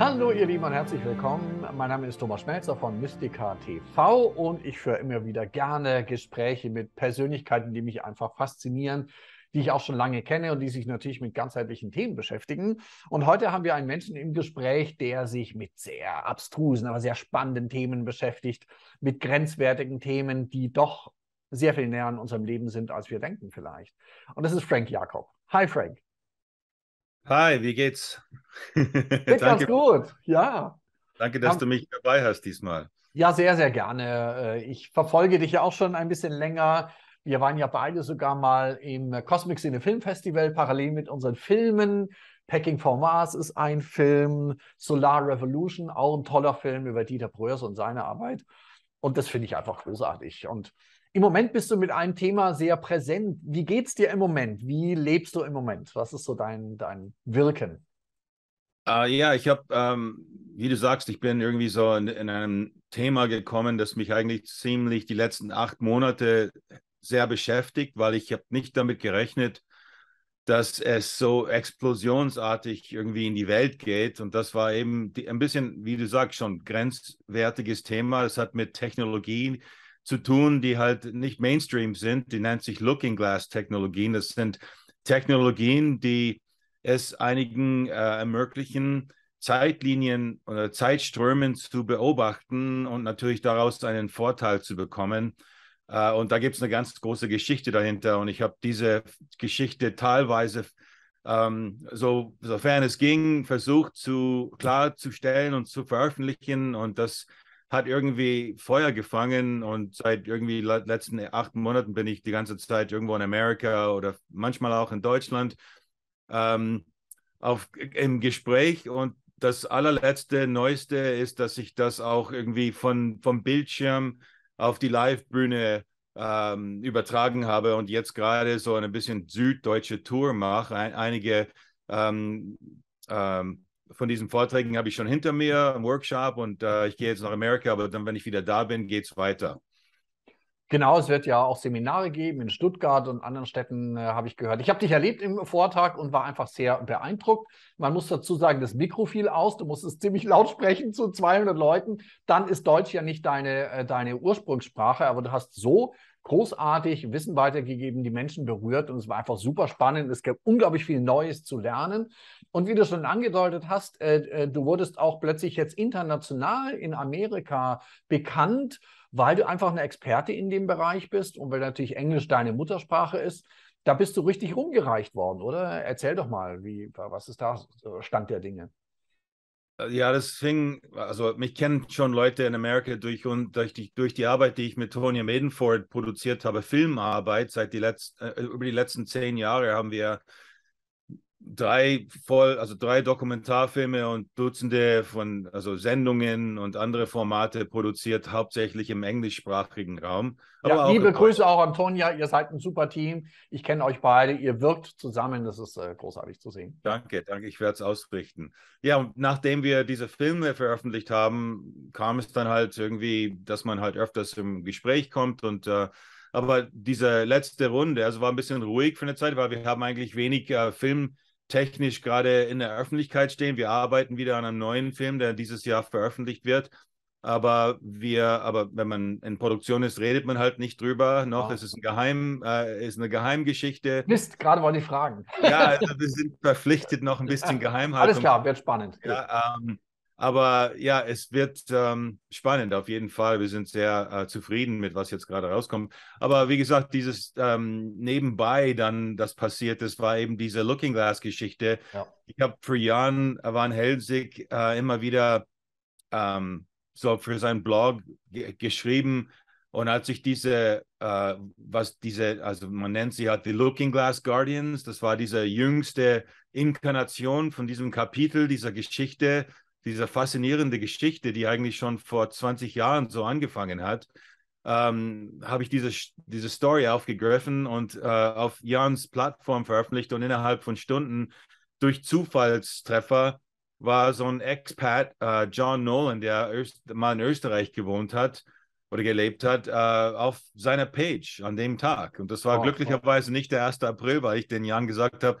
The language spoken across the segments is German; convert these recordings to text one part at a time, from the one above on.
Hallo ihr Lieben und herzlich willkommen. Mein Name ist Thomas Schmelzer von Mystica TV und ich führe immer wieder gerne Gespräche mit Persönlichkeiten, die mich einfach faszinieren, die ich auch schon lange kenne und die sich natürlich mit ganzheitlichen Themen beschäftigen. Und heute haben wir einen Menschen im Gespräch, der sich mit sehr abstrusen, aber sehr spannenden Themen beschäftigt, mit grenzwertigen Themen, die doch sehr viel näher an unserem Leben sind, als wir denken vielleicht. Und das ist Frank Jakob. Hi Frank. Hi, wie geht's? Geht ganz gut, ja. Danke, dass um, du mich dabei hast diesmal. Ja, sehr, sehr gerne. Äh, ich verfolge dich ja auch schon ein bisschen länger. Wir waren ja beide sogar mal im Cosmic Cine Film Festival parallel mit unseren Filmen. Packing for Mars ist ein Film, Solar Revolution, auch ein toller Film über Dieter Bröers und seine Arbeit. Und das finde ich einfach großartig. Und im Moment bist du mit einem Thema sehr präsent. Wie geht es dir im Moment? Wie lebst du im Moment? Was ist so dein, dein Wirken? Uh, ja, ich habe, ähm, wie du sagst, ich bin irgendwie so in, in, einem Thema gekommen, das mich eigentlich ziemlich die letzten acht Monate sehr beschäftigt, weil ich habe nicht damit gerechnet, dass es so explosionsartig irgendwie in die Welt geht. Und das war eben die, ein bisschen, wie du sagst, schon grenzwertiges Thema. Es hat mit Technologien zu tun, die halt nicht Mainstream sind. Die nennt sich Looking Glass Technologien. Das sind Technologien, die es einigen äh, ermöglichen, Zeitlinien oder Zeitströmen zu beobachten und natürlich daraus einen Vorteil zu bekommen. Äh, und da gibt es eine ganz große Geschichte dahinter. Und ich habe diese Geschichte teilweise, ähm, so, sofern es ging, versucht zu klarzustellen und zu veröffentlichen. Und das hat irgendwie Feuer gefangen und seit irgendwie letzten acht Monaten bin ich die ganze Zeit irgendwo in Amerika oder manchmal auch in Deutschland ähm, auf, im Gespräch und das allerletzte, neueste ist, dass ich das auch irgendwie von, vom Bildschirm auf die Live-Bühne ähm, übertragen habe und jetzt gerade so eine bisschen süddeutsche Tour mache. Ein, einige ähm, ähm, von diesen Vorträgen habe ich schon hinter mir im Workshop und äh, ich gehe jetzt nach Amerika, aber dann, wenn ich wieder da bin, geht es weiter. Genau, es wird ja auch Seminare geben in Stuttgart und anderen Städten, äh, habe ich gehört. Ich habe dich erlebt im Vortrag und war einfach sehr beeindruckt. Man muss dazu sagen, das Mikro fiel aus, du musst es ziemlich laut sprechen zu 200 Leuten. Dann ist Deutsch ja nicht deine, äh, deine Ursprungssprache, aber du hast so großartig Wissen weitergegeben, die Menschen berührt und es war einfach super spannend. Es gab unglaublich viel Neues zu lernen. Und wie du schon angedeutet hast, äh, äh du wurdest auch plötzlich jetzt international in Amerika bekannt weil du einfach eine Experte in dem Bereich bist und weil natürlich Englisch deine Muttersprache ist. Da bist du richtig rumgereicht worden, oder? Erzähl doch mal, wie, was ist da Stand der Dinge? Äh, ja, das fing, also mich kennen schon Leute in Amerika durch und durch die, durch die Arbeit, die ich mit Tonya Maidenford produziert habe, Filmarbeit. Seit die letzten, äh, über die letzten zehn Jahre haben wir drei voll, also drei Dokumentarfilme und Dutzende von also Sendungen und andere Formate produziert, hauptsächlich im englischsprachigen Raum. Ja, liebe Grüße auch Antonia, ihr seid ein super Team. Ich kenne euch beide, ihr wirkt zusammen, das ist äh, großartig zu sehen. Danke, danke, ich werde es ausrichten. Ja, und nachdem wir diese Filme veröffentlicht haben, kam es dann halt irgendwie, dass man halt öfters im Gespräch kommt und äh, aber diese letzte Runde, also war ein bisschen ruhig für eine Zeit, weil wir haben eigentlich wenig äh, Film technisch gerade in der Öffentlichkeit stehen. Wir arbeiten wieder an einem neuen Film, der dieses Jahr veröffentlicht wird. Aber wir, aber wenn man in Produktion ist, redet man halt nicht drüber. Noch, ja. es ist ein Geheim, äh, ist eine Geheimgeschichte. Mist, gerade waren die Fragen. Ja, also wir sind verpflichtet, noch ein bisschen ja. Geheimhaltung. Alles klar, wird spannend. Ja, ähm, aber ja, es wird ähm, spannend auf jeden Fall. Wir sind sehr äh, zufrieden mit, was jetzt gerade rauskommt. Aber wie gesagt, dieses ähm, Nebenbei dann, das passiert ist, war eben diese Looking Glass-Geschichte. Ja. Ich habe für Jan äh, Van Helsig äh, immer wieder ähm, so für seinen Blog geschrieben. Und als ich diese, äh, was diese, also man nennt sie halt die Looking Glass Guardians, das war diese jüngste Inkarnation von diesem Kapitel, dieser Geschichte, dieser faszinierende Geschichte, die eigentlich schon vor 20 Jahren so angefangen hat, ähm, habe ich diese, diese Story aufgegriffen und äh, auf Jans Plattform veröffentlicht und innerhalb von Stunden durch Zufallstreffer war so ein Expat, äh, John Nolan, der Öst mal in Österreich gewohnt hat oder gelebt hat, äh, auf seiner Page an dem Tag. Und das war oh, glücklicherweise oh. nicht der 1. April, weil ich den Jan gesagt habe,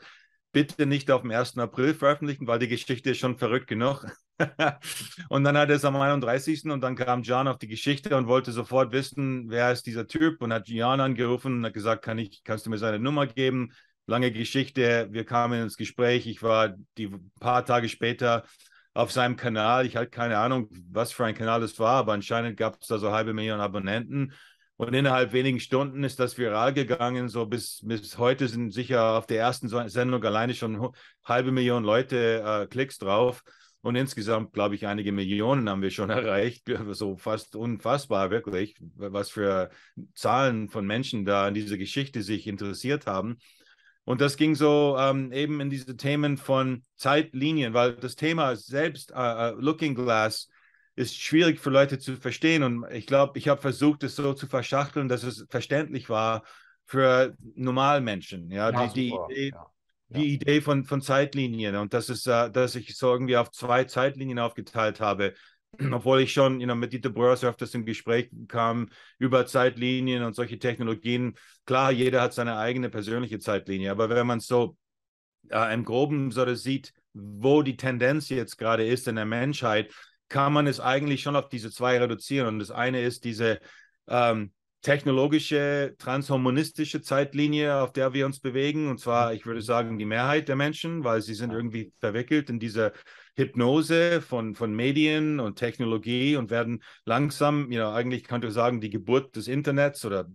bitte nicht auf dem 1. April veröffentlichen, weil die Geschichte ist schon verrückt genug. und dann hat er es am 31. und dann kam Jan auf die Geschichte und wollte sofort wissen, wer ist dieser Typ und hat Jan angerufen und hat gesagt, kann ich, kannst du mir seine Nummer geben? Lange Geschichte, wir kamen ins Gespräch, ich war die paar Tage später auf seinem Kanal, ich hatte keine Ahnung, was für ein Kanal das war, aber anscheinend gab es da so halbe Million Abonnenten und innerhalb wenigen Stunden ist das viral gegangen. So bis, bis heute sind sicher auf der ersten Sendung alleine schon halbe Million Leute äh, Klicks drauf. Und insgesamt, glaube ich, einige Millionen haben wir schon erreicht. So fast unfassbar, wirklich, was für Zahlen von Menschen da an dieser Geschichte sich interessiert haben. Und das ging so ähm, eben in diese Themen von Zeitlinien, weil das Thema selbst, äh, äh Looking Glass, ist schwierig für Leute zu verstehen. Und ich glaube, ich habe versucht, es so zu verschachteln, dass es verständlich war für Normalmenschen. Ja, ja die, die Idee, ja die ja. Idee von, von Zeitlinien und das ist, uh, äh, dass ich so irgendwie auf zwei Zeitlinien aufgeteilt habe. Obwohl ich schon you know, mit Dieter Bröers öfters im Gespräch kam über Zeitlinien und solche Technologien. Klar, jeder hat seine eigene persönliche Zeitlinie, aber wenn man so uh, im Groben so sieht, wo die Tendenz jetzt gerade ist in der Menschheit, kann man es eigentlich schon auf diese zwei reduzieren. Und das eine ist diese, ähm, technologische, transhumanistische Zeitlinie, auf der wir uns bewegen. Und zwar, ich würde sagen, die Mehrheit der Menschen, weil sie sind irgendwie verwickelt in dieser Hypnose von, von Medien und Technologie und werden langsam, you know, eigentlich könnte ich sagen, die Geburt des Internets oder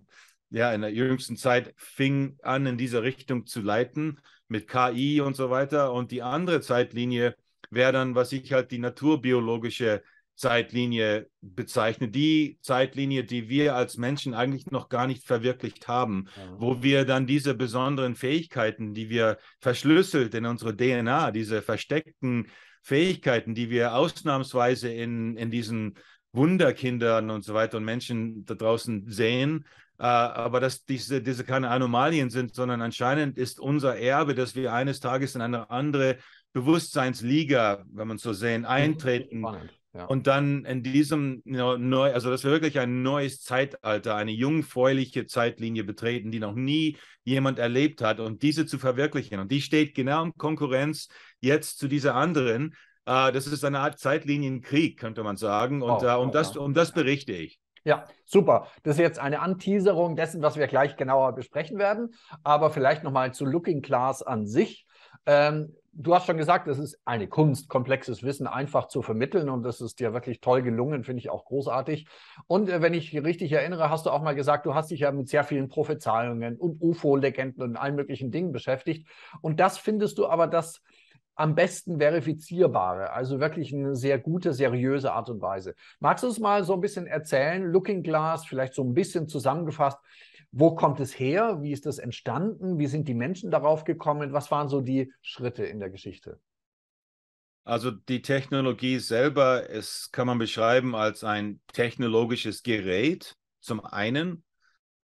ja, in der jüngsten Zeit fing an, in diese Richtung zu leiten mit KI und so weiter. Und die andere Zeitlinie wäre dann, was ich halt die naturbiologische Zeitlinie bezeichnet, die Zeitlinie, die wir als Menschen eigentlich noch gar nicht verwirklicht haben, ja. wo wir dann diese besonderen Fähigkeiten, die wir verschlüsselt in unsere DNA, diese versteckten Fähigkeiten, die wir ausnahmsweise in, in diesen Wunderkindern und so weiter und Menschen da draußen sehen, äh, aber dass diese, diese keine Anomalien sind, sondern anscheinend ist unser Erbe, dass wir eines Tages in eine andere Bewusstseinsliga, wenn man so sehen, mhm. eintreten. Spannend und dann in diesem neu, also dass wir wirklich ein neues Zeitalter, eine jungfräuliche Zeitlinie betreten, die noch nie jemand erlebt hat und diese zu verwirklichen. Und die steht genau in Konkurrenz jetzt zu dieser anderen. Äh, das ist eine Art Zeitlinienkrieg, könnte man sagen. Und oh, äh, um, oh, das, um das berichte ich. Ja, super. Das ist jetzt eine Anteaserung dessen, was wir gleich genauer besprechen werden. Aber vielleicht nochmal zu Looking Glass an sich. Ähm, du hast schon gesagt, es ist eine Kunst, komplexes Wissen einfach zu vermitteln und das ist dir wirklich toll gelungen, finde ich auch großartig. Und äh, wenn ich richtig erinnere, hast du auch mal gesagt, du hast dich ja mit sehr vielen Prophezeiungen und UFO-Legenden und allen möglichen Dingen beschäftigt. Und das findest du aber das am besten verifizierbare, also wirklich eine sehr gute, seriöse Art und Weise. Magst du es mal so ein bisschen erzählen, Looking Glass, vielleicht so ein bisschen zusammengefasst, wo kommt es her? Wie ist das entstanden? Wie sind die Menschen darauf gekommen? Was waren so die Schritte in der Geschichte? Also die Technologie selber ist, kann man beschreiben als ein technologisches Gerät zum einen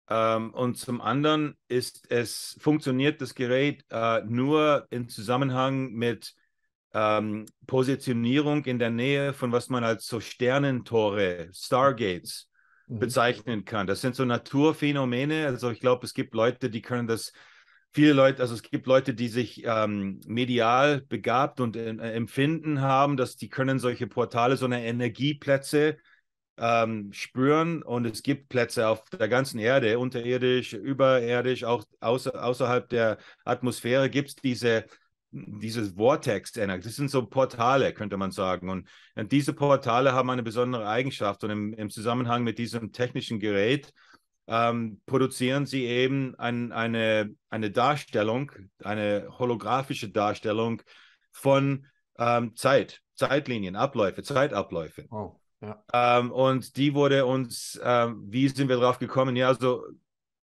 ähm, und zum anderen ist es funktioniert das Gerät äh, nur im Zusammenhang mit ähm, Positionierung in der Nähe von was man als so Sternentore, Stargates Mhm. bezeichnen kann. Das sind so Naturphänomene. Also ich glaube, es gibt Leute, die können das, viele Leute, also es gibt Leute, die sich ähm, medial begabt und äh, empfinden haben, dass die können solche Portale, so eine Energieplätze ähm, spüren. Und es gibt Plätze auf der ganzen Erde, unterirdisch, überirdisch, auch außer, außerhalb der Atmosphäre gibt es diese dieses Vortex der Das sind so Portale, könnte man sagen. Und, und diese Portale haben eine besondere Eigenschaft. Und im, im Zusammenhang mit diesem technischen Gerät ähm, produzieren sie eben ein, eine, eine Darstellung, eine holographische Darstellung von ähm, Zeit, Zeitlinien, Abläufe, Zeitabläufe. Oh, ja. ähm, und die wurde uns, ähm, wie sind wir drauf gekommen? Ja, so also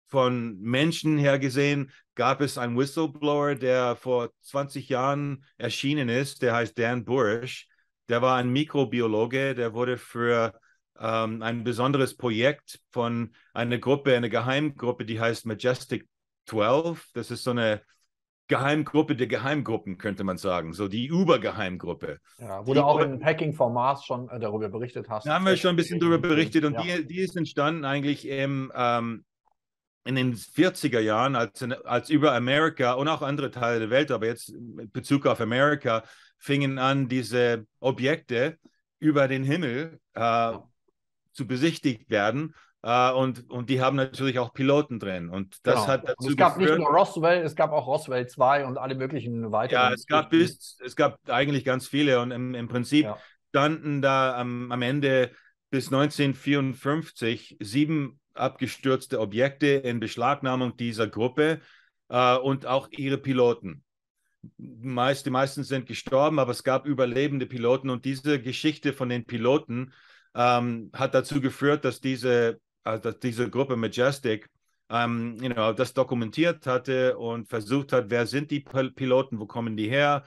von Menschen her gesehen gab es einen Whistleblower, der vor 20 Jahren erschienen ist, der heißt Dan Bursch. Der war ein Mikrobiologe, der wurde für ähm, ein besonderes Projekt von einer Gruppe, einer Geheimgruppe, die heißt Majestic 12. Das ist so eine Geheimgruppe der Geheimgruppen, könnte man sagen, so die Übergeheimgruppe. Ja, wo die, du auch in Hacking for Mars schon äh, darüber berichtet hast. Da haben wir schon ein bisschen äh, darüber äh, berichtet und ja. die, die, ist entstanden eigentlich im, ähm, in den 40er Jahren, als, in, als über Amerika und auch andere Teile der Welt, aber jetzt in Bezug auf Amerika, fingen an, diese Objekte über den Himmel äh, zu besichtigt werden. Uh, und, und die haben natürlich auch Piloten drin. Und das genau. hat dazu geführt. Es gab geführt, nicht nur Roswell, es gab auch Roswell 2 und alle möglichen weiteren. Ja, es gab, bis, es gab eigentlich ganz viele. Und im, im Prinzip ja. standen da am, am Ende bis 1954 sieben abgestürzte Objekte in Beschlagnahmung dieser Gruppe äh, und auch ihre Piloten. Meist, die meisten sind gestorben, aber es gab überlebende Piloten und diese Geschichte von den Piloten ähm, hat dazu geführt, dass diese, äh, dass diese Gruppe Majestic ähm, you know, das dokumentiert hatte und versucht hat, wer sind die Piloten, wo kommen die her,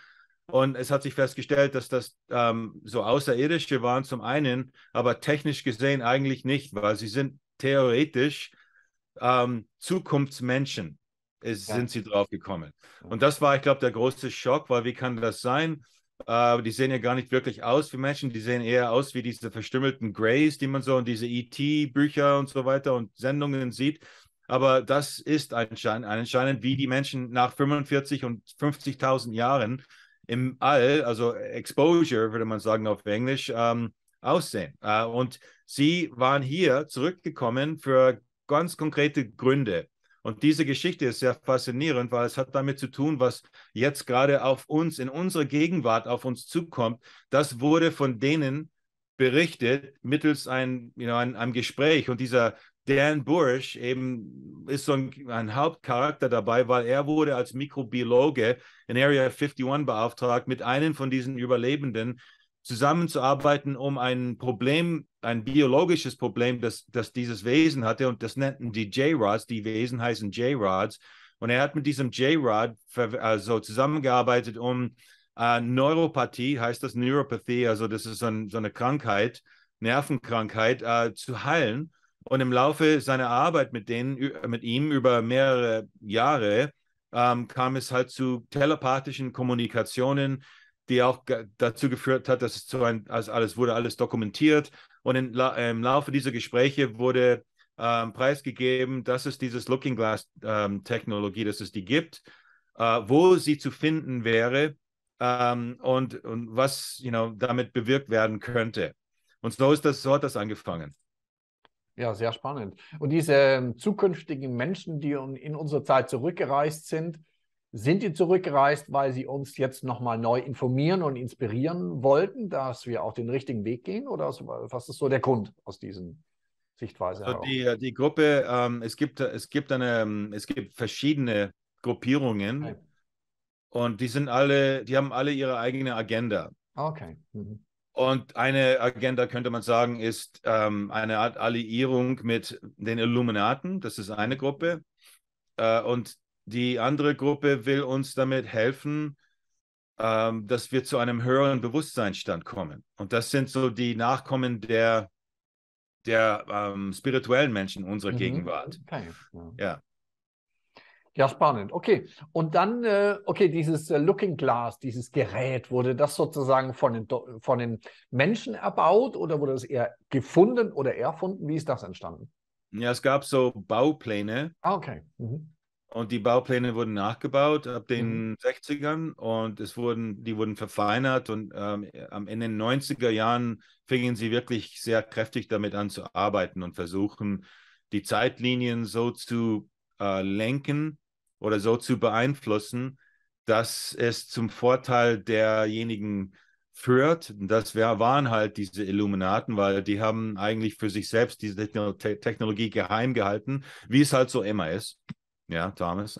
und es hat sich festgestellt, dass das ähm, so Außerirdische waren zum einen, aber technisch gesehen eigentlich nicht, weil sie sind theoretisch ähm, Zukunftsmenschen ist, ja. sind sie drauf gekommen. Und das war, ich glaube, der große Schock, weil wie kann das sein? Äh, die sehen ja gar nicht wirklich aus wie Menschen, die sehen eher aus wie diese verstümmelten Greys, die man so und diese ET-Bücher und so weiter und Sendungen sieht. Aber das ist anscheinend, anscheinend wie die Menschen nach 45 und 50.000 Jahren im All, also Exposure, würde man sagen auf Englisch, ähm, aussehen. Äh, und Sie waren hier zurückgekommen für ganz konkrete Gründe. Und diese Geschichte ist sehr faszinierend, weil es hat damit zu tun, was jetzt gerade auf uns, in unserer Gegenwart auf uns zukommt. Das wurde von denen berichtet mittels ein, you know, ein, einem Gespräch. Und dieser Dan Bursch eben ist so ein, ein, Hauptcharakter dabei, weil er wurde als Mikrobiologe in Area 51 beauftragt, mit einem von diesen Überlebenden zusammenzuarbeiten, um ein Problem, ein biologisches Problem, das, das dieses Wesen hatte, und das nennten die J-Rods, die Wesen heißen J-Rods. Und er hat mit diesem J-Rod also zusammengearbeitet, um äh, Neuropathie, heißt das Neuropathie, also das ist so, ein, so eine Krankheit, Nervenkrankheit, äh, zu heilen. Und im Laufe seiner Arbeit mit denen, mit ihm über mehrere Jahre, ähm, kam es halt zu telepathischen Kommunikationen, die auch dazu geführt hat, dass es zu ein, also alles wurde alles dokumentiert und im, im Laufe dieser Gespräche wurde ähm, preisgegeben, dass es dieses Looking Glass ähm, Technologie, dass es die gibt, äh, wo sie zu finden wäre ähm, und, und was you know, damit bewirkt werden könnte. Und so ist das, so hat das angefangen. Ja, sehr spannend. Und diese ähm, zukünftigen Menschen, die in unserer Zeit zurückgereist sind, sind die zurückgereist, weil sie uns jetzt nochmal neu informieren und inspirieren wollten, dass wir auch den richtigen Weg gehen? Oder was ist so der Grund aus diesen Sichtweisen? Also die, die, Gruppe, ähm, es, gibt, es, gibt eine, es gibt verschiedene Gruppierungen okay. und die sind alle, die haben alle ihre eigene Agenda. Okay. Mhm. Und eine Agenda, könnte man sagen, ist ähm, eine Art Alliierung mit den Illuminaten. Das ist eine Gruppe. Äh, und die andere Gruppe will uns damit helfen, ähm, dass wir zu einem höheren Bewusstseinsstand kommen. Und das sind so die Nachkommen der, der ähm, spirituellen Menschen unserer mhm. Gegenwart. Okay. Ja. Ja, spannend. Okay. Und dann, äh, okay, dieses äh, Looking Glass, dieses Gerät, wurde das sozusagen von den, von den Menschen erbaut oder wurde das eher gefunden oder erfunden? Wie ist das entstanden? Ja, es gab so Baupläne. Ah, okay. Mhm. Und die Baupläne wurden nachgebaut ab den mhm. 60ern und es wurden, die wurden verfeinert und ähm, in den 90er Jahren fingen sie wirklich sehr kräftig damit an zu arbeiten und versuchen, die Zeitlinien so zu äh, lenken oder so zu beeinflussen, dass es zum Vorteil derjenigen führt. Das wär, waren halt diese Illuminaten, weil die haben eigentlich für sich selbst diese Technologie geheim gehalten, wie es halt so immer ist. Ja, Thomas.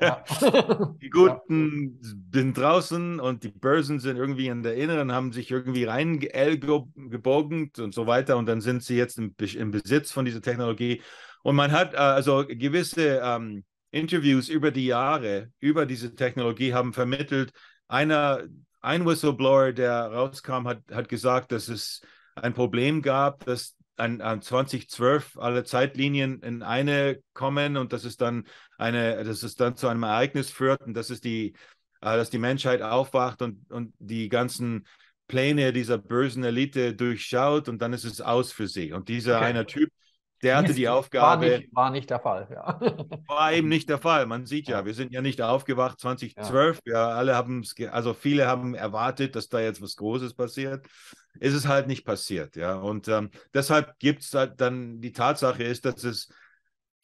Ja. die Guten ja. sind draußen und die Bösen sind irgendwie in der Inneren, haben sich irgendwie reingebogen und so weiter. Und dann sind sie jetzt im, im, Besitz von dieser Technologie. Und man hat äh, also gewisse ähm, Interviews über die Jahre über diese Technologie haben vermittelt. Einer, ein Whistleblower, der rauskam, hat, hat gesagt, dass es ein Problem gab, dass an, an 2012 alle Zeitlinien in eine kommen und dass es dann eine, dass es dann zu einem Ereignis führt und dass es die, äh, dass die Menschheit aufwacht und, und die ganzen Pläne dieser bösen Elite durchschaut und dann ist es aus für sie. Und dieser okay. eine Typ, der hatte die Aufgabe. War nicht, war nicht der Fall, ja. War eben nicht der Fall. Man sieht ja, wir sind ja nicht aufgewacht 2012. Ja, ja alle haben es, also viele haben erwartet, dass da jetzt was Großes passiert ist es halt nicht passiert. Ja? Und ähm, deshalb gibt es halt dann die Tatsache ist, dass es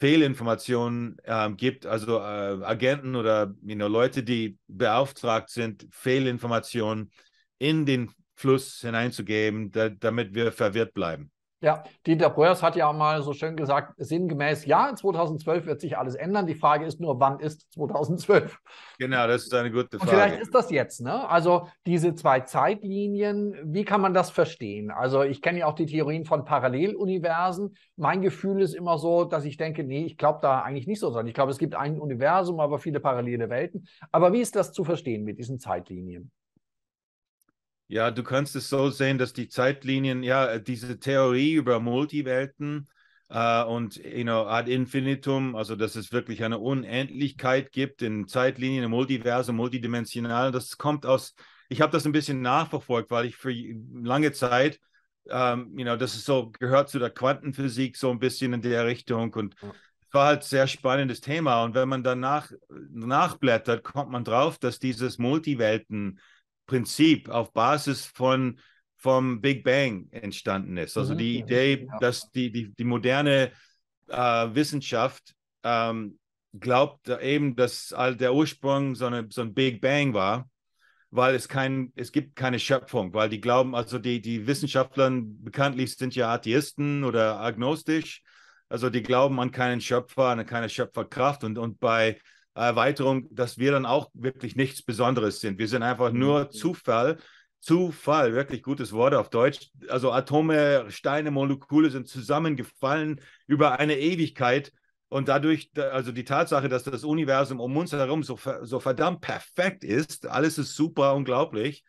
Fehlinformationen ähm, gibt, also äh, Agenten oder you know, Leute, die beauftragt sind, Fehlinformationen in den Fluss hineinzugeben, da, damit wir verwirrt bleiben. Ja, Dieter Breuers hat ja mal so schön gesagt, sinngemäß, ja, 2012 wird sich alles ändern. Die Frage ist nur, wann ist 2012? Genau, das ist eine gute Frage. Und vielleicht ist das jetzt, ne? Also diese zwei Zeitlinien, wie kann man das verstehen? Also ich kenne ja auch die Theorien von Paralleluniversen. Mein Gefühl ist immer so, dass ich denke, nee, ich glaube da eigentlich nicht so, sondern ich glaube, es gibt ein Universum, aber viele parallele Welten. Aber wie ist das zu verstehen mit diesen Zeitlinien? Ja, du kannst es so sehen, dass die Zeitlinien, ja, äh, diese Theorie über Multiwelten äh, und you know, ad infinitum, also dass es wirklich eine Unendlichkeit gibt in Zeitlinien, im Multiversum, multidimensional, das kommt aus, ich habe das ein bisschen nachverfolgt, weil ich für lange Zeit, ähm, you know, das ist so, gehört zu der Quantenphysik so ein bisschen in der Richtung und ja. war halt sehr spannendes Thema. Und wenn man danach äh, nachblättert, kommt man drauf, dass dieses Multiwelten, Prinzip, auf Basis von vom Big Bang entstanden ist. Also mhm. die Idee, dass die, die, die moderne äh, Wissenschaft ähm, glaubt eben, dass all der Ursprung so, eine, so ein Big Bang war, weil es kein, es gibt keine Schöpfung, weil die glauben, also die, die Wissenschaftler bekanntlich sind ja Atheisten oder agnostisch, also die glauben an keinen Schöpfer, an keine Schöpferkraft und, und bei Erweiterung, dass wir dann auch wirklich nichts Besonderes sind. Wir sind einfach nur mhm. Zufall. Zufall, wirklich gutes Wort auf Deutsch. Also Atome, Steine, Moleküle sind zusammengefallen über eine Ewigkeit. Und dadurch, also die Tatsache, dass das Universum um uns herum so, so verdammt perfekt ist, alles ist super, unglaublich,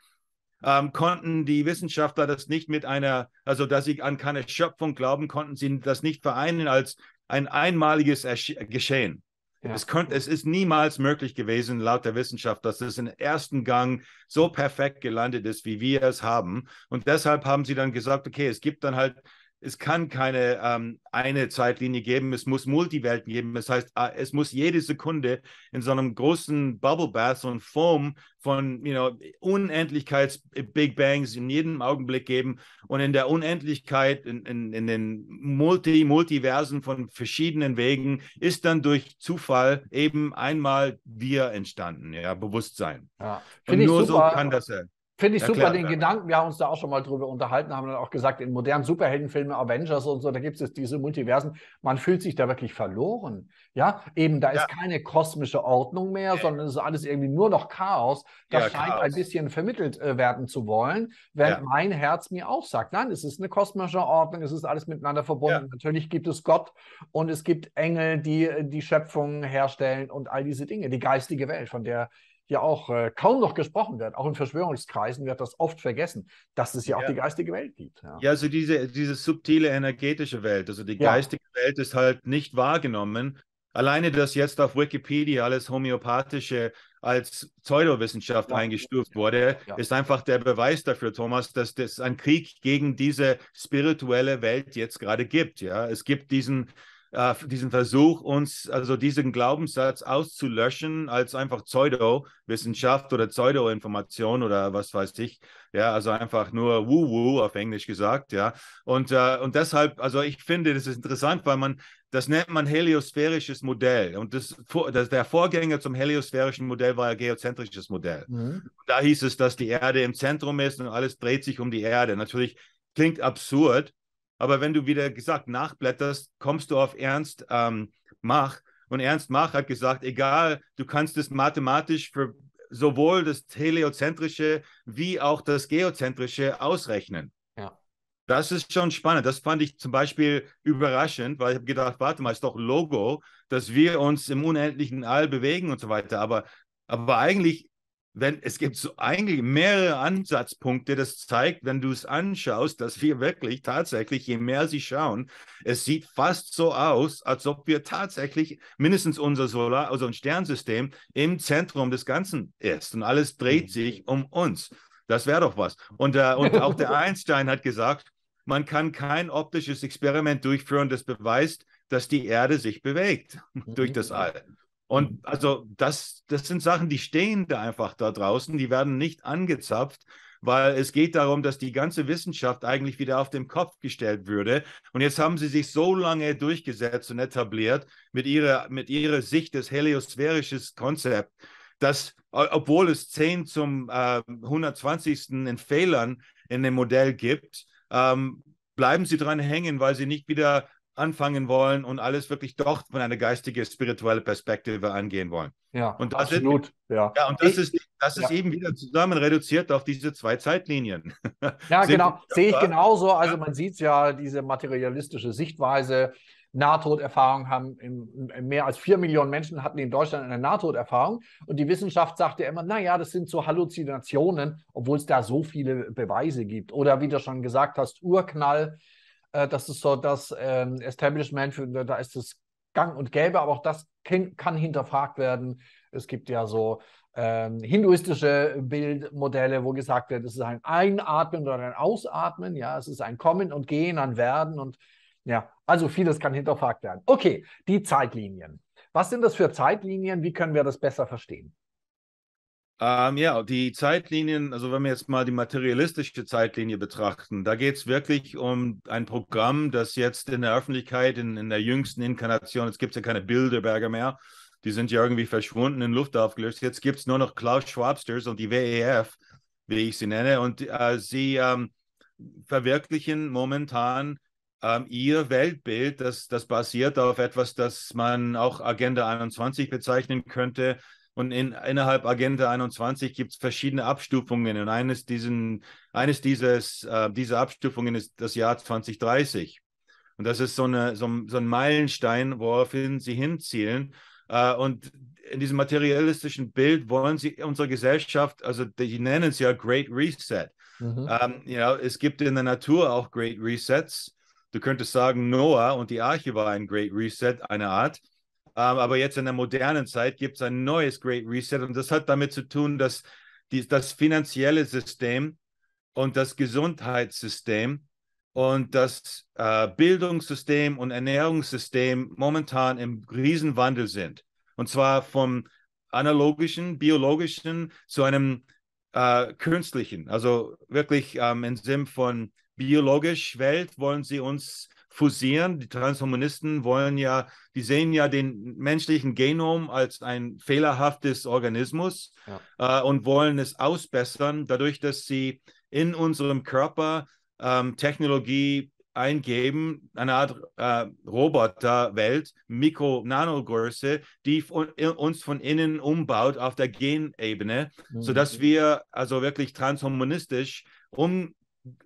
ähm, konnten die Wissenschaftler das nicht mit einer, also dass sie an keine Schöpfung glauben, konnten sie das nicht vereinen als ein einmaliges Ersch Geschehen. Ja. Es, könnte, es ist niemals möglich gewesen, laut der Wissenschaft, dass es im ersten Gang so perfekt gelandet ist, wie wir es haben. Und deshalb haben sie dann gesagt, okay, es gibt dann halt es kann keine ähm, eine Zeitlinie geben, es muss Multiwelten geben. Das heißt, äh, es muss jede Sekunde in so einem großen Bubble Bath, und ein Foam von you know, Unendlichkeits-Big äh, Bangs in jedem Augenblick geben. Und in der Unendlichkeit, in, in, in den Multi Multiversen von verschiedenen Wegen, ist dann durch Zufall eben einmal wir entstanden, ja, Bewusstsein. Ja, Und nur super. so kann das sein. Finde ich ja, super den ja. Gedanken. Wir haben uns da auch schon mal drüber unterhalten, haben dann auch gesagt, in modernen Superheldenfilmen, Avengers und so, da gibt es diese Multiversen. Man fühlt sich da wirklich verloren. Ja, eben, da ja. ist keine kosmische Ordnung mehr, sondern es ist alles irgendwie nur noch Chaos. Das scheint Chaos. ein bisschen vermittelt äh, werden zu wollen, während mein Herz mir auch sagt, nein, es ist eine kosmische Ordnung, es ist alles miteinander verbunden. Natürlich gibt es Gott und es gibt Engel, die äh, die Schöpfung herstellen und all diese Dinge, die geistige Welt, von der ja auch äh, kaum noch gesprochen wird. Auch in Verschwörungskreisen wird das oft vergessen, dass es ja, ja. auch die geistige Welt gibt. Ja, ja also diese, diese subtile energetische Welt, also die geistige Welt ist halt nicht wahrgenommen. Alleine, dass jetzt auf Wikipedia alles Homöopathische als Pseudowissenschaft ja. eingestuft wurde, ja. ist einfach der Beweis dafür, Thomas, dass es das einen Krieg gegen diese spirituelle Welt jetzt gerade gibt. Ja, es gibt diesen äh, diesen Versuch, uns also diesen Glaubenssatz auszulöschen als einfach Pseudo-Wissenschaft oder Pseudo-Information oder was weiß ich. Ja, also einfach nur Wu-Wu auf Englisch gesagt, ja. Und, äh, und deshalb, also ich finde, das ist interessant, weil man, das nennt man heliosphärisches Modell. Und das, das der Vorgänger zum heliosphärischen Modell war ein geozentrisches Modell. Mhm. Da hieß es, dass die Erde im Zentrum ist und alles dreht sich um die Erde. Natürlich klingt absurd, aber wenn du wieder gesagt nachblätterst, kommst du auf Ernst ähm, Mach. Und Ernst Mach hat gesagt, egal, du kannst es mathematisch für sowohl das Heliozentrische wie auch das geozentrische ausrechnen. Ja. Das ist schon spannend. Das fand ich zum Beispiel überraschend, weil ich habe gedacht, warte mal, ist doch Logo, dass wir uns im unendlichen All bewegen und so weiter. Aber, aber eigentlich wenn es gibt so eigentlich mehrere Ansatzpunkte, das zeigt, wenn du es anschaust, dass wir wirklich tatsächlich, je mehr sie schauen, es sieht fast so aus, als ob wir tatsächlich mindestens unser Solar, also ein Sternsystem im Zentrum des Ganzen ist und alles dreht mhm. sich um uns. Das wäre doch was. Und, äh, und auch der Einstein hat gesagt, man kann kein optisches Experiment durchführen, das beweist, dass die Erde sich bewegt mhm. durch das All. Und mhm. also das, das sind Sachen, die stehen da einfach da draußen, die werden nicht angezapft, weil es geht darum, dass die ganze Wissenschaft eigentlich wieder auf den Kopf gestellt würde. Und jetzt haben sie sich so lange durchgesetzt und etabliert mit ihrer, mit ihrer Sicht des heliosphärischen Konzept, dass obwohl es 10 zum äh, 120. in Fehlern in dem Modell gibt, ähm, bleiben sie dran hängen, weil sie nicht wieder anfangen wollen und alles wirklich doch von einer geistigen, spirituellen Perspektive angehen wollen. Ja, und das absolut. Ist, ja. ja, und das ich, ist, das ja. eben wieder zusammen reduziert auf diese zwei Zeitlinien. Ja, genau. Sehe ich genauso. Also man sieht ja, diese materialistische Sichtweise. Nahtoderfahrung haben im, mehr als vier Millionen Menschen hatten in Deutschland eine Nahtoderfahrung und die Wissenschaft sagt ja immer, naja, das sind so Halluzinationen, obwohl es da so viele Beweise gibt. Oder wie du schon gesagt hast, Urknall, äh, das ist so das ähm, Establishment, für, da ist es gang und gäbe, aber auch das kann, kann hinterfragt werden. Es gibt ja so ähm, hinduistische Bildmodelle, wo gesagt wird, es ist ein Einatmen oder ein Ausatmen, ja, es ist ein Kommen und Gehen, ein Werden und ja, also vieles kann hinterfragt werden. Okay, die Zeitlinien. Was sind das für Zeitlinien? Wie können wir das besser verstehen? Ähm, ja, die Zeitlinien, also wenn wir jetzt mal die materialistische Zeitlinie betrachten, da geht es wirklich um ein Programm, das jetzt in der Öffentlichkeit, in, in der jüngsten Inkarnation, es gibt ja keine Bilderberger mehr, die sind ja irgendwie verschwunden, in Luft aufgelöst. Jetzt gibt es nur noch Klaus Schwabsters und die WEF, wie ich sie nenne, und äh, sie ähm, verwirklichen momentan ähm, ihr Weltbild, das, das basiert auf etwas, das man auch Agenda 21 bezeichnen könnte, und in, innerhalb Agenda 21 gibt es verschiedene Abstufungen. Und eines, diesen, eines dieses, äh, dieser Abstufungen ist das Jahr 2030. Und das ist so, eine, so, so ein Meilenstein, woraufhin sie hinzielen. Äh, und in diesem materialistischen Bild wollen sie unsere Gesellschaft, also die nennen es ja Great Reset. Mhm. Ähm, you es gibt in der Natur auch Great Resets. Du könntest sagen, Noah und die Arche war ein Great Reset, eine Art. Ähm, aber jetzt in der modernen Zeit gibt es ein neues Great Reset und das hat damit zu tun, dass die, das finanzielle System und das Gesundheitssystem und das äh, Bildungssystem und Ernährungssystem momentan im Riesenwandel sind. Und zwar vom analogischen, biologischen zu einem äh, künstlichen. Also wirklich ähm, im Sinn von biologisch Welt wollen sie uns fusieren. Die Transhumanisten wollen ja, die sehen ja den menschlichen Genom als ein fehlerhaftes Organismus ja. äh, und wollen es ausbessern, dadurch, dass sie in unserem Körper ähm, Technologie eingeben, eine Art äh, Roboterwelt, Mikro-, Nanogröße, die uns von innen umbaut auf der Genebene, mhm. sodass wir also wirklich transhumanistisch um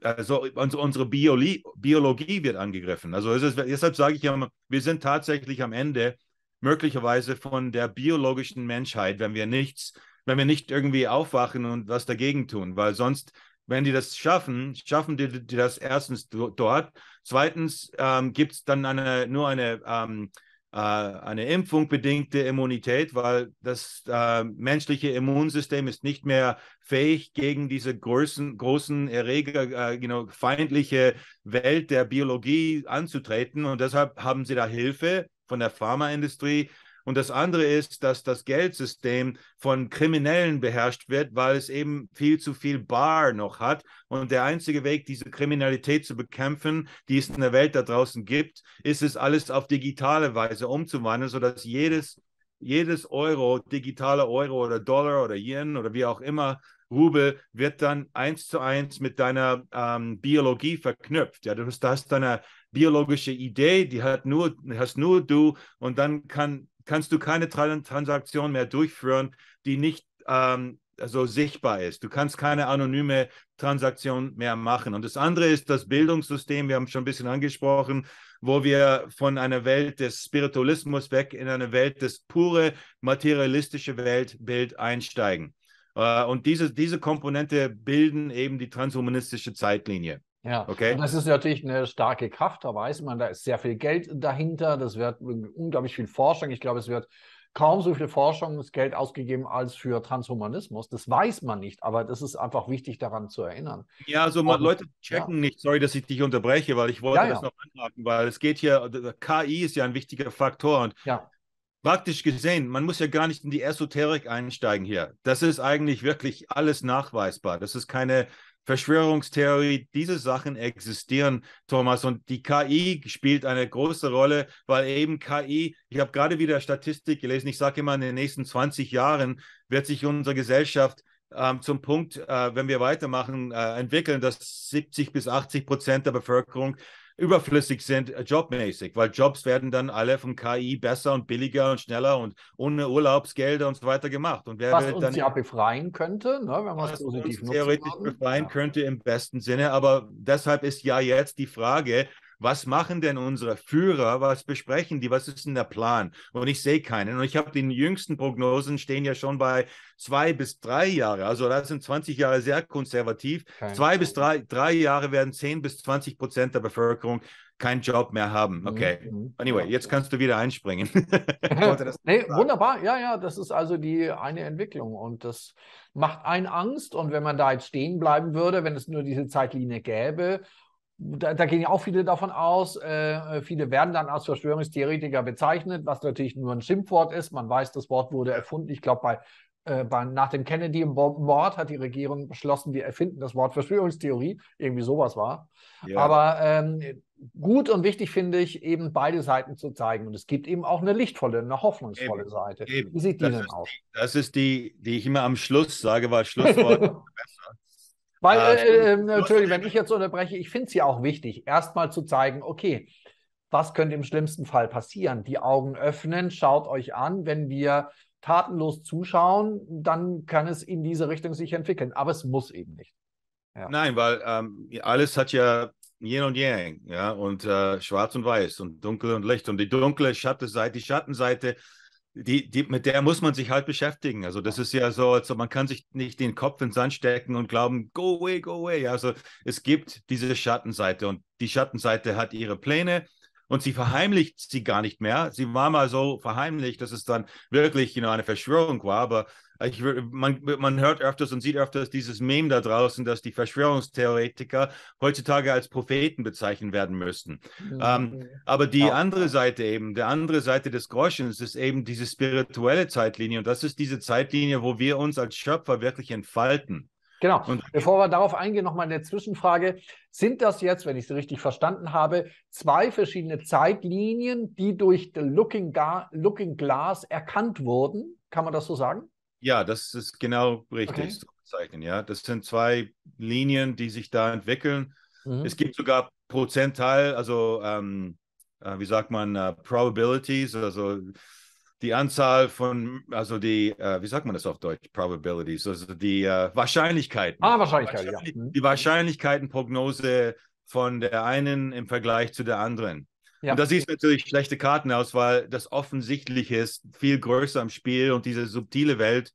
also, also unsere Biologie, Biologie wird angegriffen. Also ist, deshalb sage ich ja, wir sind tatsächlich am Ende möglicherweise von der biologischen Menschheit, wenn wir nichts, wenn wir nicht irgendwie aufwachen und was dagegen tun, weil sonst, wenn die das schaffen, schaffen die, die das erstens dort, zweitens ähm, gibt es dann eine, nur eine ähm, äh, eine Impfung bedingte Immunität, weil das äh, menschliche Immunsystem ist nicht mehr fähig gegen diese großen, großen Erreger, äh, you genau, know, feindliche Welt der Biologie anzutreten. Und deshalb haben sie da Hilfe von der Pharmaindustrie und das andere ist, dass das Geldsystem von Kriminellen beherrscht wird, weil es eben viel zu viel Bar noch hat. Und der einzige Weg, diese Kriminalität zu bekämpfen, die es in der Welt da draußen gibt, ist es alles auf digitale Weise umzuwandeln, sodass jedes, jedes Euro, digitaler Euro oder Dollar oder Yen oder wie auch immer, Rubel wird dann eins zu eins mit deiner ähm, Biologie verknüpft. Ja, du hast, deine biologische Idee, die hat nur, hast nur du und dann kann kannst du keine Transaktion mehr durchführen, die nicht ähm, also sichtbar ist. Du kannst keine anonyme Transaktion mehr machen. Und das andere ist das Bildungssystem. Wir haben schon ein bisschen angesprochen, wo wir von einer Welt des Spiritualismus weg in eine Welt des pure materialistische Weltbild einsteigen. Äh, und diese, diese Komponente bilden eben die transhumanistische Zeitlinie. Ja, okay. Und das ist natürlich eine starke Kraft, da weiß man, da ist sehr viel Geld dahinter, das wird unglaublich viel Forschung. Ich glaube, es wird kaum so viel Forschungsgeld ausgegeben als für Transhumanismus. Das weiß man nicht, aber das ist einfach wichtig daran zu erinnern. Ja, also man, Leute checken ja. nicht, sorry, dass ich dich unterbreche, weil ich wollte ja, ja. das noch anmerken, weil es geht hier, KI ist ja ein wichtiger Faktor und praktisch gesehen, man muss ja gar nicht in die Esoterik einsteigen hier. Das ist eigentlich wirklich alles nachweisbar. Das ist keine Verschwörungstheorie, diese Sachen existieren, Thomas. Und die KI spielt eine große Rolle, weil eben KI, ich habe gerade wieder Statistik gelesen, ich sage immer, in den nächsten 20 Jahren wird sich unsere Gesellschaft ähm, zum Punkt, äh, wenn wir weitermachen, äh, entwickeln, dass 70 bis 80 Prozent der Bevölkerung überflüssig sind äh, jobmäßig, weil Jobs werden dann alle von KI besser und billiger und schneller und ohne Urlaubsgelder und so weiter gemacht. Und wer was uns dann, ja befreien könnte, ne, wenn man es positiv uns theoretisch befreien ja. könnte im besten Sinne. Aber deshalb ist ja jetzt die Frage, was machen denn unsere Führer, was besprechen die, was ist denn der Plan? Und ich sehe keinen. Und ich habe die jüngsten Prognosen stehen ja schon bei zwei bis drei Jahre. Also das sind 20 Jahre sehr konservativ. Kein zwei Problem. bis drei, drei Jahre werden 10 bis 20 Prozent der Bevölkerung keinen Job mehr haben. Mhm, okay. Mhm. Anyway, jetzt kannst du wieder einspringen. nee, wunderbar. Ja, ja, das ist also die eine Entwicklung und das macht einen Angst. Und wenn man da jetzt stehen bleiben würde, wenn es nur diese Zeitlinie gäbe, da, da, gehen ja auch viele davon aus. Äh, äh, viele werden dann als Verschwörungstheoretiker bezeichnet, was natürlich nur ein Schimpfwort ist. Man weiß, das Wort wurde erfunden. Ich glaube, bei, äh, bei, nach dem Kennedy-Mord hat die Regierung beschlossen, wir erfinden das Wort Verschwörungstheorie. Irgendwie sowas war. Ja. Aber ähm, gut und wichtig finde ich, eben beide Seiten zu zeigen. Und es gibt eben auch eine lichtvolle, eine hoffnungsvolle eben, Seite. Eben. Wie sieht die das denn aus? Die, das ist die, die ich immer am Schluss sage, weil Schlusswort Weil, äh, äh, Entschuldigung, wenn ich jetzt unterbreche, ich finde es ja auch wichtig, erstmal zu zeigen, okay, was könnte im schlimmsten Fall passieren? Die Augen öffnen, schaut euch an. Wenn wir tatenlos zuschauen, dann kann es in diese Richtung sich entwickeln. Aber es muss eben nicht. Ja. Nein, weil ähm, alles hat ja Yin und Yang, ja, und äh, schwarz und weiß und dunkel und Licht. Und die dunkle Schattenseite, die Schattenseite die, die, mit der muss man sich halt beschäftigen. Also das ist ja so, also man kann sich nicht den Kopf in den Sand stecken und glauben, go away, go away. Also es gibt diese Schattenseite und die Schattenseite hat ihre Pläne und sie verheimlicht sie gar nicht mehr. Sie war mal so verheimlicht, dass es dann wirklich you know, eine Verschwörung war, aber ich man, man hört öfters und sieht öfters dieses Meme da draußen, dass die Verschwörungstheoretiker heutzutage als Propheten bezeichnet werden müssten. Mhm. Ähm, aber die ja. andere Seite eben, der andere Seite des Groschens ist eben diese spirituelle Zeitlinie und das ist diese Zeitlinie, wo wir uns als Schöpfer wirklich entfalten. Genau. Und Bevor wir darauf eingehen, nochmal eine Zwischenfrage. Sind das jetzt, wenn ich es richtig verstanden habe, zwei verschiedene Zeitlinien, die durch Looking, Ga Looking Glass erkannt wurden? Kann man das so sagen? Ja, das ist genau richtig okay. zu bezeichnen. Ja, das sind zwei Linien, die sich da entwickeln. Mhm. Es gibt sogar Prozentteil, also ähm, äh, wie sagt man, äh, Probabilities, also die Anzahl von, also die, äh, wie sagt man das auf Deutsch, Probabilities, also die äh, Wahrscheinlichkeiten. Ah, Wahrscheinlichkeiten, Wahrscheinlich, ja. Mhm. Die Wahrscheinlichkeitenprognose von der einen im Vergleich zu der anderen. Ja. Und da siehst du natürlich schlechte Kartenauswahl. Das Offensichtliche ist viel größer im Spiel und diese subtile Welt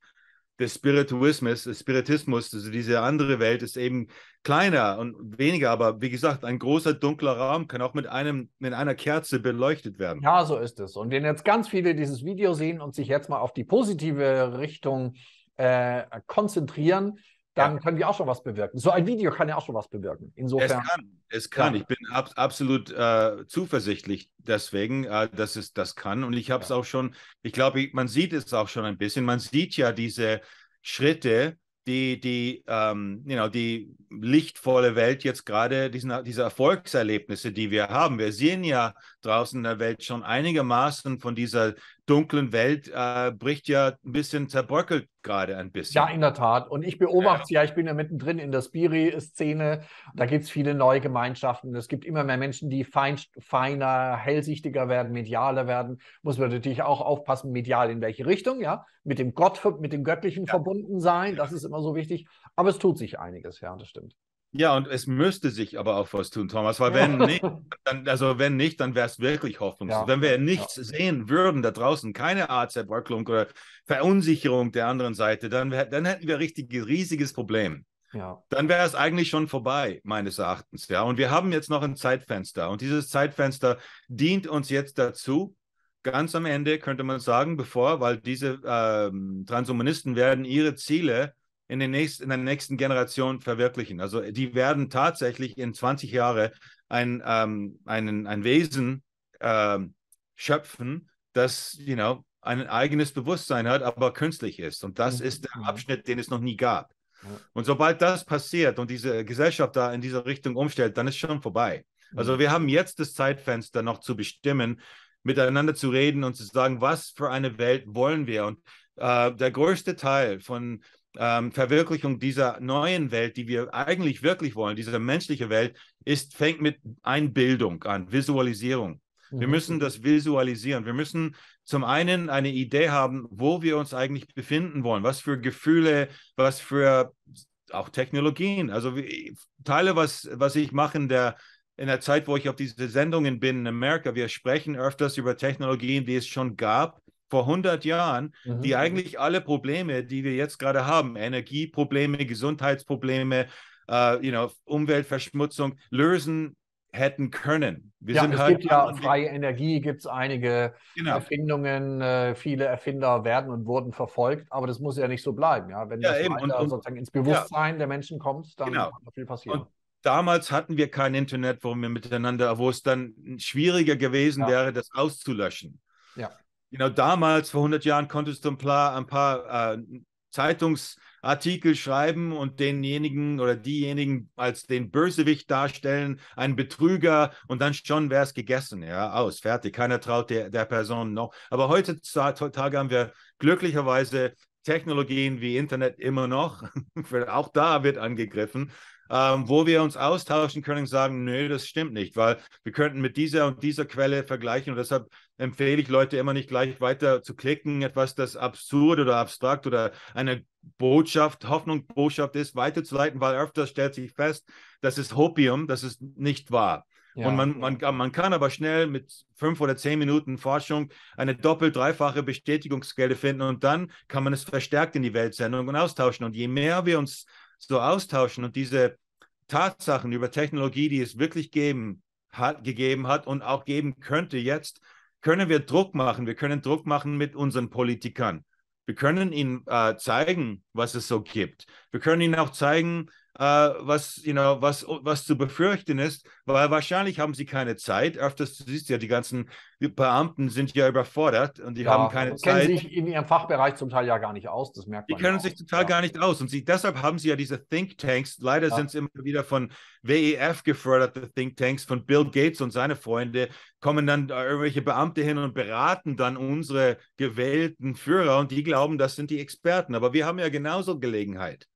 des Spirituismus, des Spiritismus, also diese andere Welt ist eben kleiner und weniger, aber wie gesagt, ein großer dunkler Raum kann auch mit einem mit einer Kerze beleuchtet werden. Ja, so ist es. Und wenn jetzt ganz viele dieses Video sehen und sich jetzt mal auf die positive Richtung äh, konzentrieren, dann ja. kann die auch schon was bewirken. So ein Video kann ja auch schon was bewirken. Insofern. Es kann, es kann. Ja. Ich bin ab, absolut äh, zuversichtlich deswegen, äh, dass es das kann. Und ich habe es ja. auch schon, ich glaube, man sieht es auch schon ein bisschen. Man sieht ja diese Schritte, die, die, ähm, you genau, know, die lichtvolle Welt jetzt gerade, diesen, diese Erfolgserlebnisse, die wir haben. Wir sehen ja draußen in der Welt schon einigermaßen von dieser dunklen Welt äh, bricht ja ein bisschen, zerbröckelt gerade ein bisschen. Ja, in der Tat. Und ich beobachte ja, ja ich bin ja mittendrin in der Spiri-Szene. Da gibt es viele neue Gemeinschaften. Es gibt immer mehr Menschen, die fein, feiner, hellsichtiger werden, medialer werden. Muss man natürlich auch aufpassen, medial in welche Richtung, ja. Mit dem Gott, mit dem Göttlichen ja. verbunden sein, das ist immer so wichtig. Aber es tut sich einiges, ja, das stimmt. Ja, und es müsste sich aber auch was tun, Thomas, weil wenn nicht, dann, also wenn nicht, dann wäre es wirklich hoffnungslos. Ja. Wenn wir nichts ja. sehen würden da draußen, keine Art Zerbröckelung oder Verunsicherung der anderen Seite, dann, dann hätten wir richtig riesiges Problem. Ja. Dann wäre es eigentlich schon vorbei, meines Erachtens. Ja, und wir haben jetzt noch ein Zeitfenster und dieses Zeitfenster dient uns jetzt dazu, ganz am Ende könnte man sagen, bevor, weil diese ähm, Transhumanisten werden ihre Ziele in, den nächsten, in der nächsten Generation verwirklichen. Also die werden tatsächlich in 20 Jahren ein, ähm, einen, ein Wesen ähm, schöpfen, das, you know, ein eigenes Bewusstsein hat, aber künstlich ist. Und das mhm. ist der mhm. Abschnitt, den es noch nie gab. Ja. Und sobald das passiert und diese Gesellschaft da in diese Richtung umstellt, dann ist schon vorbei. Also, mhm. Also wir haben jetzt das Zeitfenster noch zu bestimmen, miteinander zu reden und zu sagen, was für eine Welt wollen wir? Und äh, der größte Teil von ähm, Verwirklichung dieser neuen Welt, die wir eigentlich wirklich wollen, diese menschliche Welt, ist, fängt mit Einbildung an, Visualisierung. Wir mhm. müssen das visualisieren. Wir müssen zum einen eine Idee haben, wo wir uns eigentlich befinden wollen, was für Gefühle, was für auch Technologien. Also wie, Teile, was, was ich mache in der, in der Zeit, wo ich auf diese Sendungen bin in Amerika, wir sprechen öfters über Technologien, die es schon gab, vor 100 Jahren, mhm. die mhm. eigentlich alle Probleme, die wir jetzt gerade haben, Energieprobleme, Gesundheitsprobleme, uh, you know, Umweltverschmutzung, lösen hätten können. Wir ja, es halt gibt ja freie Energie, gibt es einige genau. Erfindungen, äh, viele Erfinder werden und wurden verfolgt, aber das muss ja nicht so bleiben. Ja? Wenn ja, das eben. Und, und, sozusagen ins Bewusstsein ja. der Menschen kommt, dann genau. kann da viel passieren. Und damals hatten wir kein Internet, wo wir miteinander, wo es dann schwieriger gewesen ja. wäre, das auszulöschen. Ja you genau, know, damals vor 100 Jahren konntest du ein paar, ein paar äh, Zeitungsartikel schreiben und denjenigen oder diejenigen als den Bösewicht darstellen, einen Betrüger und dann schon wäre es gegessen, ja, aus, fertig. Keiner traut der, der Person noch. Aber heutzutage haben wir glücklicherweise Technologien wie Internet immer noch, auch da wird angegriffen ähm, wo wir uns austauschen können und sagen, nö, das stimmt nicht, weil wir könnten mit dieser und dieser Quelle vergleichen und deshalb empfehle ich Leute immer nicht gleich weiter zu klicken, etwas, das absurd oder abstrakt oder eine Botschaft, Hoffnung, Botschaft ist, weiterzuleiten, weil öfters stellt sich fest, das ist Hopium, das ist nicht wahr. Ja. Und man, man, man kann aber schnell mit fünf oder zehn Minuten Forschung eine doppelt-, dreifache Bestätigungskette finden und dann kann man es verstärkt in die Welt senden und austauschen. Und je mehr wir uns so austauschen und diese Tatsachen über Technologie, die es wirklich geben hat, gegeben hat und auch geben könnte jetzt, können wir Druck machen. Wir können Druck machen mit unseren Politikern. Wir können ihnen äh, zeigen, was es so gibt. Wir können ihnen auch zeigen, äh, was, you know, was, was zu befürchten ist, weil wahrscheinlich haben sie keine Zeit. Öfters, siehst du ja, die ganzen Beamten sind ja überfordert und die ja, haben keine Zeit. Die kennen sich in ihrem Fachbereich zum Teil ja gar nicht aus, das merkt man. Die kennen ja sich total ja. gar nicht aus und sie, deshalb haben sie ja diese Thinktanks, leider sind es immer wieder von WEF geförderte Thinktanks, von Bill Gates und seine Freunde, kommen dann irgendwelche Beamte hin und beraten dann unsere gewählten Führer und die glauben, das sind die Experten. Aber wir haben ja genauso Gelegenheit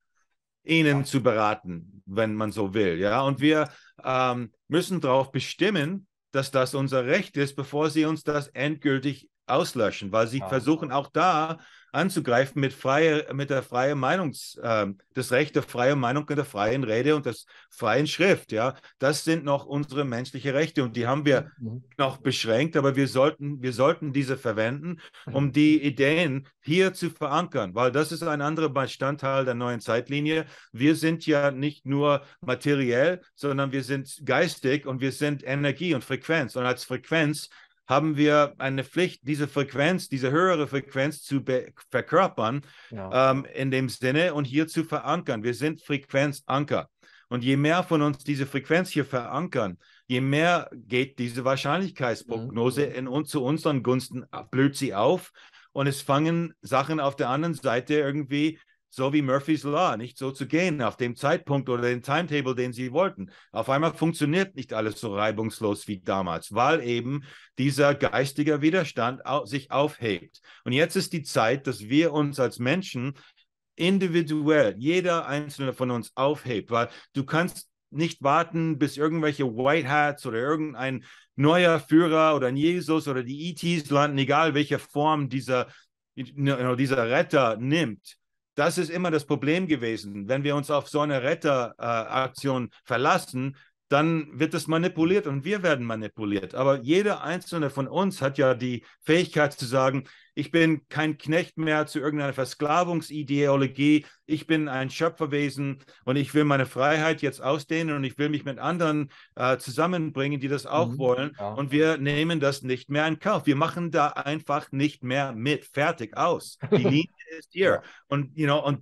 ihnen ja. zu beraten, wenn man so will. Ja, und wir ähm, müssen darauf bestimmen, dass das unser Recht ist, bevor sie uns das endgültig auslöschen, weil sie ja. versuchen auch da anzugreifen mit, freie, mit der freien Meinungs, äh, das Recht der freien Meinung und der freien Rede und der freien Schrift. Ja, das sind noch unsere menschlichen Rechte und die haben wir mhm. noch beschränkt, aber wir sollten, wir sollten diese verwenden, um die Ideen hier zu verankern, weil das ist ein anderer Bestandteil der neuen Zeitlinie. Wir sind ja nicht nur materiell, sondern wir sind geistig und wir sind Energie und Frequenz und als Frequenz haben wir eine Pflicht, diese Frequenz, diese höhere Frequenz zu verkörpern ja. ähm, in dem Sinne und hier zu verankern. Wir sind Frequenzanker. Und je mehr von uns diese Frequenz hier verankern, je mehr geht diese Wahrscheinlichkeitsprognose mhm. in uns zu unseren Gunsten, blüht sie auf und es fangen Sachen auf der anderen Seite irgendwie so wie Murphy's Law, nicht so zu gehen, auf dem Zeitpunkt oder den Timetable, den sie wollten. Auf einmal funktioniert nicht alles so reibungslos wie damals, weil eben dieser geistige Widerstand sich aufhebt. Und jetzt ist die Zeit, dass wir uns als Menschen individuell, jeder einzelne von uns aufhebt, weil du kannst nicht warten, bis irgendwelche White Hats oder irgendein neuer Führer oder ein Jesus oder die ETs landen, egal welche Form dieser, dieser Retter nimmt das ist immer das Problem gewesen. Wenn wir uns auf so eine Retteraktion äh, verlassen, dann wird es manipuliert und wir werden manipuliert. Aber jeder einzelne von uns hat ja die Fähigkeit zu sagen, ich bin kein Knecht mehr zu irgendeiner Versklavungsideologie, ich bin ein Schöpferwesen und ich will meine Freiheit jetzt ausdehnen und ich will mich mit anderen äh, zusammenbringen, die das auch mhm, wollen. Ja. Und wir nehmen das nicht mehr in Kauf. Wir machen da einfach nicht mehr mit. Fertig aus. Die Linie ist hier. Ja. Und, you know, und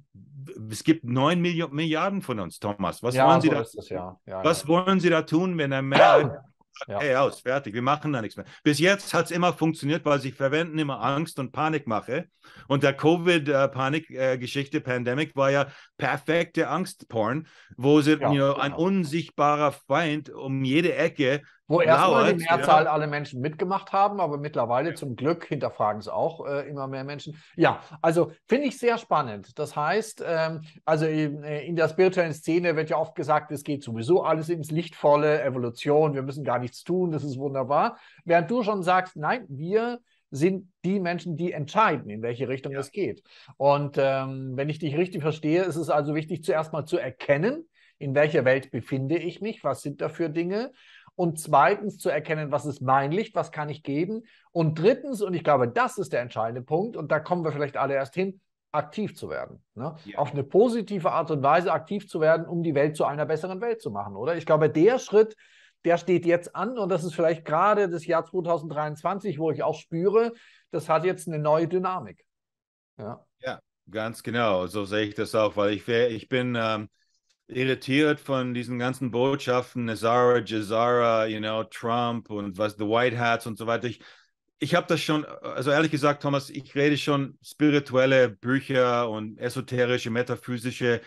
es gibt neun Milliarden von uns, Thomas. Was, ja, wollen, so Sie da, das, ja. was wollen Sie da tun, wenn er mehr hey, aus, fertig, wir machen da nichts mehr. Bis jetzt hat es immer funktioniert, weil sie verwenden immer Angst und Panikmache. Und der Covid-Panik-Geschichte, äh, äh, Pandemic, war ja perfekte Angstporn, wo sie ja, you know, genau. ein unsichtbarer Feind um jede Ecke wo erstmal die Mehrzahl ja. alle Menschen mitgemacht haben, aber mittlerweile ja. zum Glück hinterfragen es auch äh, immer mehr Menschen. Ja, also finde ich sehr spannend. Das heißt, ähm, also in, äh, in, der spirituellen Szene wird ja oft gesagt, es geht sowieso alles ins Lichtvolle, Evolution, wir müssen gar nichts tun, das ist wunderbar. Während du schon sagst, nein, wir sind die Menschen, die entscheiden, in welche Richtung ja. es geht. Und ähm, wenn ich dich richtig verstehe, ist es also wichtig, zuerst mal zu erkennen, in welcher Welt befinde ich mich, was sind da für Dinge und zweitens zu erkennen, was ist mein Licht, was kann ich geben und drittens, und ich glaube, das ist der entscheidende Punkt und da kommen wir vielleicht alle erst hin, aktiv zu werden. Ne? Ja. Auf eine positive Art und Weise aktiv zu werden, um die Welt zu einer besseren Welt zu machen, oder? Ich glaube, der Schritt, der steht jetzt an und das ist vielleicht gerade das Jahr 2023, wo ich auch spüre, das hat jetzt eine neue Dynamik. Ja, ja ganz genau, so sehe ich das auch, weil ich, ich bin... Ähm irritiert von diesen ganzen Botschaften, Nazara, Jazara, you know, Trump und was, The White Hats und so weiter. Ich, ich habe das schon, also ehrlich gesagt, Thomas, ich rede schon spirituelle Bücher und esoterische, metaphysische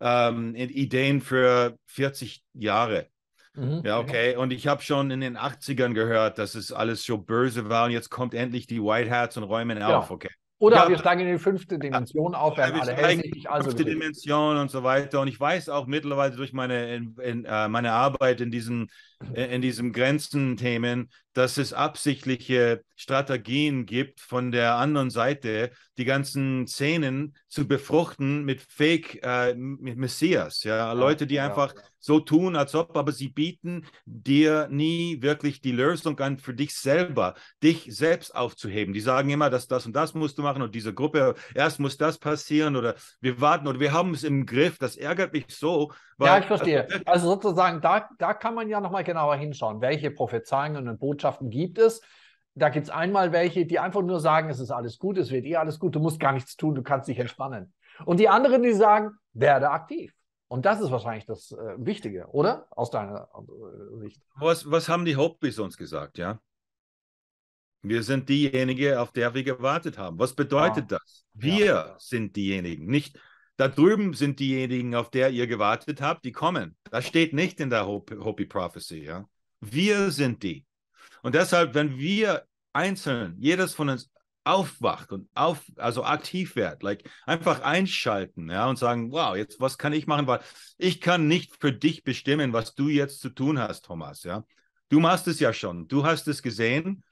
ähm, Ideen für 40 Jahre. Mhm. Ja, okay. Und ich habe schon in den 80ern gehört, dass es alles so böse war und jetzt kommt endlich die White Hats und räumen ja. auf, okay. Oder ja, wir steigen in die fünfte Dimension ja, auf, werden alle hässlich. Also fünfte Dimension und so weiter. Und ich weiß auch mittlerweile durch meine, in, in, äh, meine Arbeit in diesen, in diesen Grenzenthemen, dass es absichtliche Strategien gibt von der anderen Seite, die ganzen Szenen zu befruchten mit Fake, äh, Messias. Ja? Leute, die ja, einfach so tun, als ob, aber sie bieten dir nie wirklich die Lösung an für dich selber, dich selbst aufzuheben. Die sagen immer, dass das und das musst du machen und diese Gruppe, erst muss das passieren oder wir warten oder wir haben es im Griff. Das ärgert mich so. Weil, ja, ich verstehe. Also sozusagen, da, da kann man ja nochmal genauer hinschauen, welche Prophezeiungen und Botschaften Mannschaften gibt es. Da gibt es einmal welche, die einfach nur sagen, es ist alles gut, es wird eh alles gut, du musst gar nichts tun, du kannst dich entspannen. Und die anderen, die sagen, werde aktiv. Und das ist wahrscheinlich das äh, Wichtige, oder? Aus deiner äh, Sicht. Was, was haben die Hobbys uns gesagt, ja? Wir sind diejenigen, auf der wir gewartet haben. Was bedeutet ja. Ah. das? Wir ja. sind diejenigen, nicht da drüben sind diejenigen, auf der ihr gewartet habt, die kommen. Das steht nicht in der Hopi Prophecy, ja. Wir sind die. Und deshalb, wenn wir einzeln, jedes von uns aufwacht und auf, also aktiv wird, like einfach einschalten, ja, und sagen, wow, jetzt was kann ich machen, weil ich kann nicht für dich bestimmen, was du jetzt zu tun hast, Thomas, ja. Du machst es ja schon, du hast es gesehen,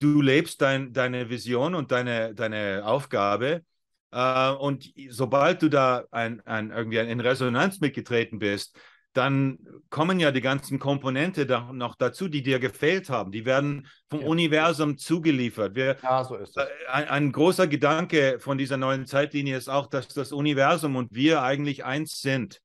du lebst dein, deine Vision und deine, deine Aufgabe. Äh, und sobald du da ein, ein, irgendwie in Resonanz mitgetreten bist, dann kommen ja die ganzen Komponente da noch dazu, die dir gefehlt haben. Die werden vom ja. Universum zugeliefert. Wir, ja, so ist es. Äh, ein, ein, großer Gedanke von dieser neuen Zeitlinie ist auch, dass das Universum und wir eigentlich eins sind.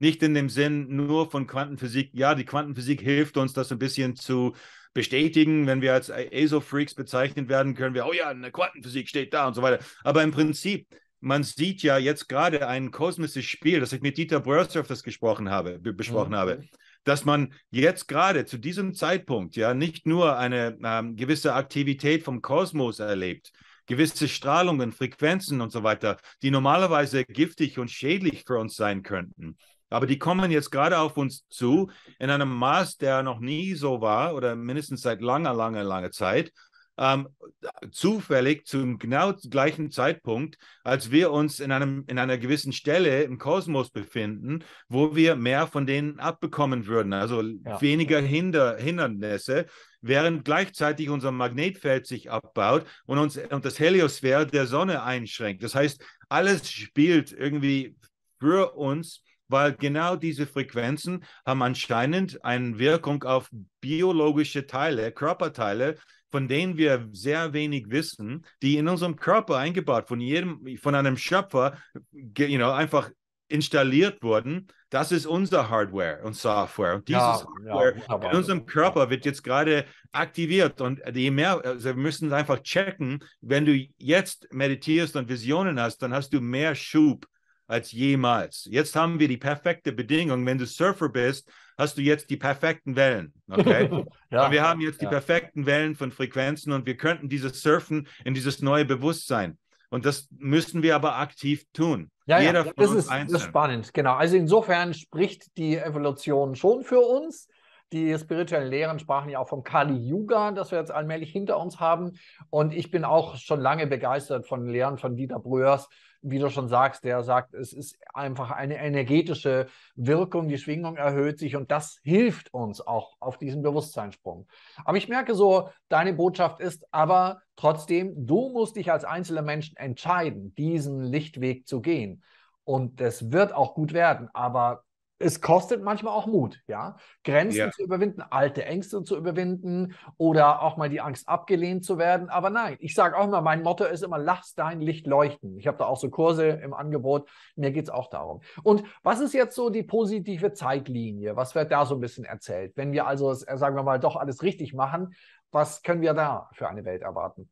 Nicht in dem Sinn nur von Quantenphysik. Ja, die Quantenphysik hilft uns, das ein bisschen zu bestätigen. Wenn wir als ESO-Freaks bezeichnet werden, können wir, oh ja, eine Quantenphysik steht da und so weiter. Aber im Prinzip man sieht ja jetzt gerade ein kosmisches Spiel, das ich mit Dieter Börsdorf das gesprochen habe, besprochen mhm. habe, dass man jetzt gerade zu diesem Zeitpunkt ja nicht nur eine ähm, gewisse Aktivität vom Kosmos erlebt, gewisse Strahlungen, Frequenzen und so weiter, die normalerweise giftig und schädlich für uns sein könnten. Aber die kommen jetzt gerade auf uns zu in einem Maß, der noch nie so war oder mindestens seit langer, langer, langer Zeit ähm, zufällig zum genau gleichen Zeitpunkt, als wir uns in, einem, in einer gewissen Stelle im Kosmos befinden, wo wir mehr von denen abbekommen würden, also ja. weniger Hinder, Hindernisse, während gleichzeitig unser Magnetfeld sich abbaut und, uns, und das Heliosphäre der Sonne einschränkt. Das heißt, alles spielt irgendwie für uns weil genau diese Frequenzen haben anscheinend eine Wirkung auf biologische Teile, Körperteile, von denen wir sehr wenig wissen, die in unserem Körper eingebaut, von jedem, von einem Schöpfer, you know, einfach installiert wurden, das ist unser Hardware und Software. Und dieses ja, Hardware ja, in unserem Körper wird jetzt gerade aktiviert. Und je mehr, also wir müssen einfach checken, wenn du jetzt meditierst und Visionen hast, dann hast du mehr Schub als jemals. Jetzt haben wir die perfekte Bedingung. Wenn du Surfer bist, hast du jetzt die perfekten Wellen. Okay? ja, wir haben jetzt ja. die perfekten Wellen von Frequenzen und wir könnten dieses Surfen in dieses neue Bewusstsein. Und das müssen wir aber aktiv tun. Ja, Jeder ja. das, ist, das ist spannend, genau. Also insofern spricht die Evolution schon für uns. Die spirituellen Lehren sprachen ja auch vom Kali Yuga, das wir jetzt allmählich hinter uns haben. Und ich bin auch schon lange begeistert von Lehren von Dieter Bröers, wie du schon sagst, der sagt, es ist einfach eine energetische Wirkung, die Schwingung erhöht sich und das hilft uns auch auf diesen Bewusstseinssprung. Aber ich merke so, deine Botschaft ist aber trotzdem, du musst dich als einzelner Mensch entscheiden, diesen Lichtweg zu gehen. Und es wird auch gut werden, aber es kostet manchmal auch Mut, ja. Grenzen ja. zu überwinden, alte Ängste zu überwinden oder auch mal die Angst abgelehnt zu werden. Aber nein, ich sage auch immer, mein Motto ist immer, lass dein Licht leuchten. Ich habe da auch so Kurse im Angebot. Mir geht es auch darum. Und was ist jetzt so die positive Zeitlinie? Was wird da so ein bisschen erzählt? Wenn wir also, äh, sagen wir mal, doch alles richtig machen, was können wir da für eine Welt erwarten?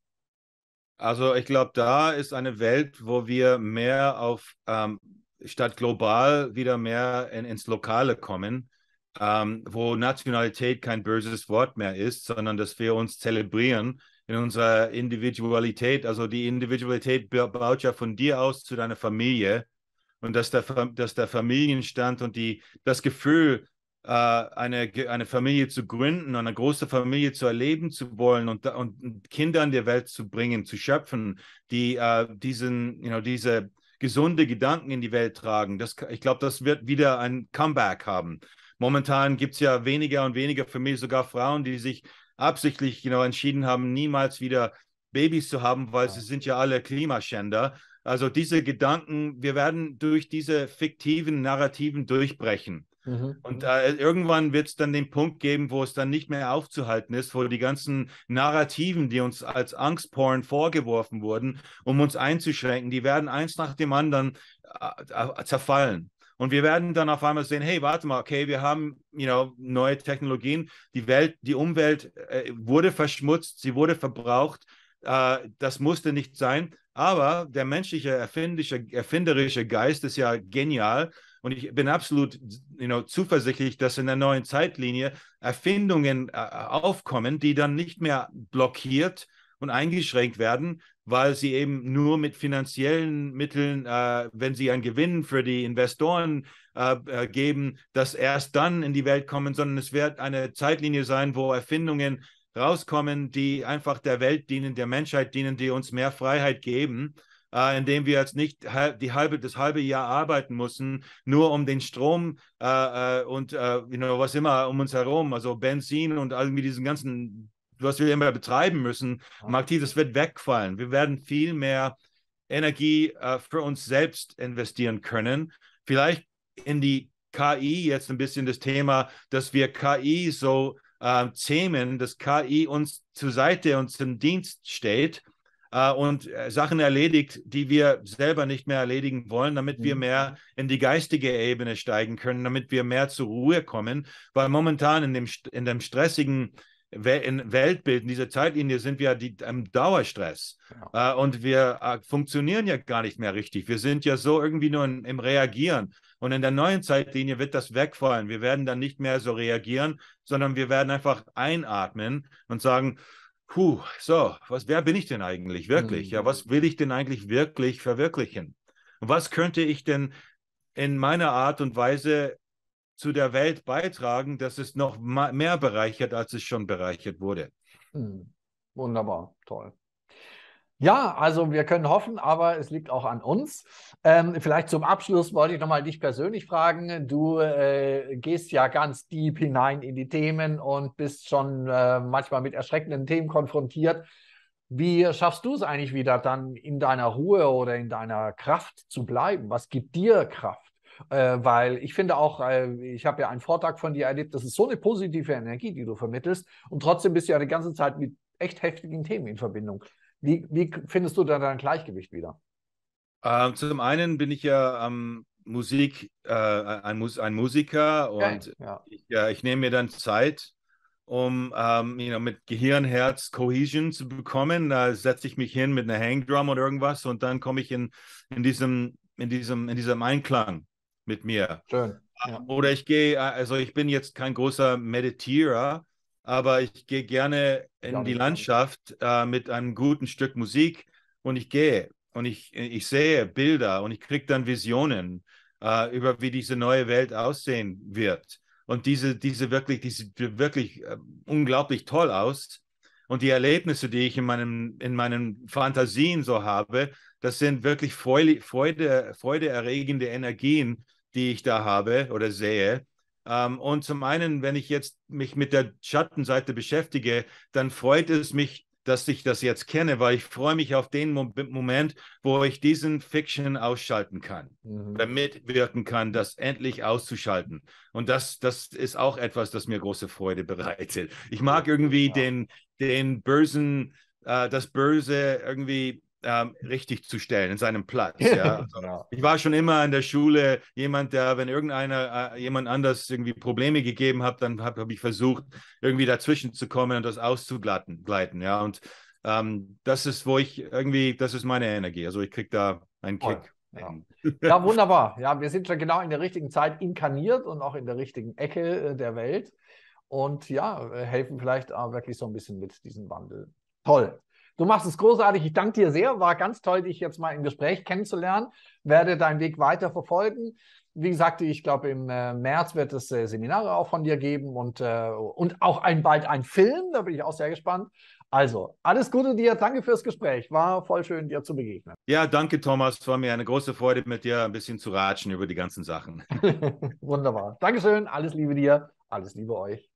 Also ich glaube, da ist eine Welt, wo wir mehr auf ähm, statt global wieder mehr in, ins Lokale kommen, ähm, wo Nationalität kein böses Wort mehr ist, sondern dass wir uns zelebrieren in unserer Individualität. Also die Individualität baut ja von dir aus zu deiner Familie und dass der, dass der Familienstand und die, das Gefühl, äh, eine, eine Familie zu gründen, eine große Familie zu erleben zu wollen und, und Kinder in die Welt zu bringen, zu schöpfen, die uh, diesen, you know, diese gesunde Gedanken in die Welt tragen. Das, ich glaube, das wird wieder ein Comeback haben. Momentan gibt es ja weniger und weniger für mich sogar Frauen, die sich absichtlich you genau entschieden haben, niemals wieder Babys zu haben, weil ja. sie sind ja alle Klimaschänder. Also diese Gedanken, wir werden durch diese fiktiven Narrativen durchbrechen. Mhm. Und äh, irgendwann wird es dann den Punkt geben, wo es dann nicht mehr aufzuhalten ist, wo die ganzen Narrativen, die uns als Angstporn vorgeworfen wurden, um uns einzuschränken, die werden eins nach dem anderen äh, äh zerfallen. Und wir werden dann auf einmal sehen, hey, warte mal, okay, wir haben you know, neue Technologien, die Welt, die Umwelt äh, wurde verschmutzt, sie wurde verbraucht, äh, das musste nicht sein. Aber der menschliche, erfinderische Geist ist ja genial und ich bin absolut you know, zuversichtlich, dass in der neuen Zeitlinie Erfindungen äh, aufkommen, die dann nicht mehr blockiert und eingeschränkt werden, weil sie eben nur mit finanziellen Mitteln, äh, wenn sie einen Gewinn für die Investoren äh, äh geben, dass erst dann in die Welt kommen, sondern es wird eine Zeitlinie sein, wo Erfindungen rauskommen, die einfach der Welt dienen, der Menschheit dienen, die uns mehr Freiheit geben äh, indem wir jetzt nicht die halbe, das halbe Jahr arbeiten mussten, nur um den Strom äh, äh, und äh, you know, was immer um uns herum, also Benzin und all diesen ganzen, was wir immer betreiben müssen, Marktiv, das wird wegfallen. Wir werden viel mehr Energie äh, für uns selbst investieren können. Vielleicht in die KI jetzt ein bisschen das Thema, dass wir KI so äh, Themen, dass KI uns zur Seite und zum Dienst steht äh, und äh, Sachen erledigt, die wir selber nicht mehr erledigen wollen, damit wir mhm. mehr in die geistige Ebene steigen können, damit wir mehr zur Ruhe kommen, weil momentan in dem, in dem stressigen Weltbild, in dieser Zeitlinie sind wir die, im Dauerstress ja. Äh, und wir funktionieren ja gar nicht mehr richtig. Wir sind ja so irgendwie nur in, im Reagieren und in der neuen Zeitlinie wird das wegfallen. Wir werden dann nicht mehr so reagieren, sondern wir werden einfach einatmen und sagen, puh, so, was, wer bin ich denn eigentlich wirklich? Mhm. Ja, was mhm. will ich denn eigentlich wirklich verwirklichen? Was könnte ich denn in meiner Art und Weise zu der Welt beitragen, dass es noch mehr bereichert, als es schon bereichert wurde? Mhm. Wunderbar, toll. Ja, also wir können hoffen, aber es liegt auch an uns. Ähm, vielleicht zum Abschluss wollte ich nochmal dich persönlich fragen. Du äh, gehst ja ganz deep hinein in die Themen und bist schon äh, manchmal mit erschreckenden Themen konfrontiert. Wie schaffst du es eigentlich wieder dann in deiner Ruhe oder in deiner Kraft zu bleiben? Was gibt dir Kraft? Äh, weil ich finde auch, äh, ich habe ja einen Vortrag von dir erlebt, das ist so eine positive Energie, die du vermittelst und trotzdem bist du ja die ganze Zeit mit echt heftigen Themen in Verbindung. Wie, wie findest du da dein Gleichgewicht wieder? Ähm, zum einen bin ich ja ähm, Musik, äh, ein, ein, Musiker und okay, ja. Ich, ja, ich, nehme mir dann Zeit, um ähm, you know, mit Gehirn, Herz, Cohesion zu bekommen. Da setze ich mich hin mit einer Hangdrum oder irgendwas und dann komme ich in, in, diesem, in, diesem, in diesem Einklang mit mir. Schön. Ah, ja. Oder ich gehe, also ich bin jetzt kein großer Meditierer, aber ich gehe gerne in ja, die Landschaft äh, mit einem guten Stück Musik und ich gehe und ich, ich sehe Bilder und ich kriege dann Visionen äh, über, wie diese neue Welt aussehen wird. Und diese, diese wirklich, die sieht wirklich äh, unglaublich toll aus. Und die Erlebnisse, die ich in, meinem, in meinen Fantasien so habe, das sind wirklich Freude, Freude, freudeerregende Energien, die ich da habe oder sehe. Ähm, und zum einen, wenn ich jetzt mich mit der Schattenseite beschäftige, dann freut es mich, dass ich das jetzt kenne, weil ich freue mich auf den Mo Moment, wo ich diesen Fiction ausschalten kann, mhm. damit wirken kann, das endlich auszuschalten. Und das, das ist auch etwas, das mir große Freude bereitet. Ich mag irgendwie ja. Genau. den, den bösen, äh, das Böse irgendwie ähm, richtig zu stellen in seinem Platz. Ja? Also, Ich war schon immer in der Schule jemand, der, wenn irgendeiner äh, jemand anders irgendwie Probleme gegeben hat, dann habe hab ich versucht, irgendwie dazwischen zu kommen und das auszugleiten. ja? Und ähm, das ist, wo ich irgendwie, das ist meine Energie. Also ich kriege da einen Kick. Ja. ja, wunderbar. Ja, wir sind schon genau in der richtigen Zeit inkarniert und auch in der richtigen Ecke äh, der Welt. Und ja, äh, helfen vielleicht auch wirklich so ein bisschen mit diesem Wandel. Toll. Du machst es großartig. Ich danke dir sehr. War ganz toll, dich jetzt mal im Gespräch kennenzulernen. Werde deinen Weg weiter verfolgen. Wie gesagt, ich glaube, im äh, März wird es äh, Seminare auch von dir geben und, äh, und auch ein, bald ein Film. Da bin ich auch sehr gespannt. Also, alles Gute dir. Danke fürs Gespräch. War voll schön, dir zu begegnen. Ja, danke, Thomas. War mir eine große Freude, mit dir ein bisschen zu ratschen über die ganzen Sachen. Wunderbar. Dankeschön. Alles Liebe dir. Alles Liebe euch.